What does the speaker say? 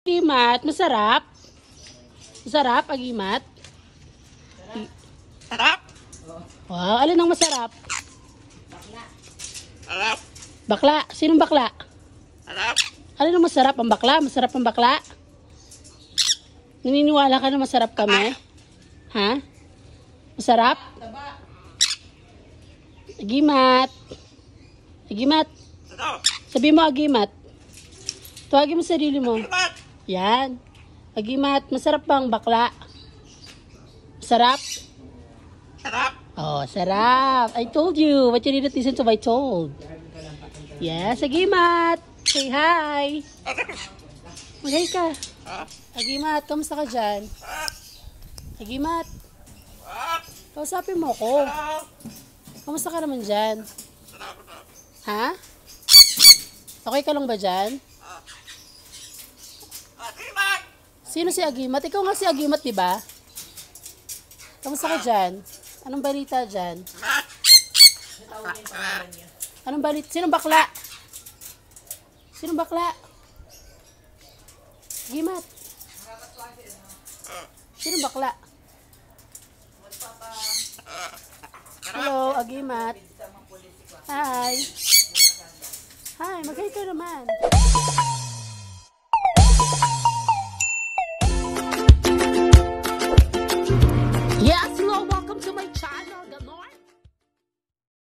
Agimat, masarap. Masarap, agimat. Sarap. Wow, alin ang masarap? Bakla. Sarap. Bakla. sino bakla? Sarap. Alin ang masarap? Ang bakla? Masarap ang bakla? Naniniwala ka na masarap kami? Ah. Ha? Masarap? Agimat. Agimat. Sabi mo agimat. Tuwagin mo sarili mo. Yan. Agimat, masarap bang bakla? Sarap? Sarap. Oh, sarap. I told you, but you didn't listen to what I told. Yes, Agimat. Say hi. Magay ka. Agimat, kamusta ka dyan? Agimat. Kausapin mo ko. Kamusta ka naman dyan? Ha? Okay ka lang ba dyan? Sino si Agimat? Ikaw nga si Agimat, di ba? Kamusta ka dyan? Anong balita dyan? Anong balita? Sinong bakla? Sinong bakla? Gimat. Sinong bakla? Hello, Agimat. Hi. Hi, magkaya ka naman.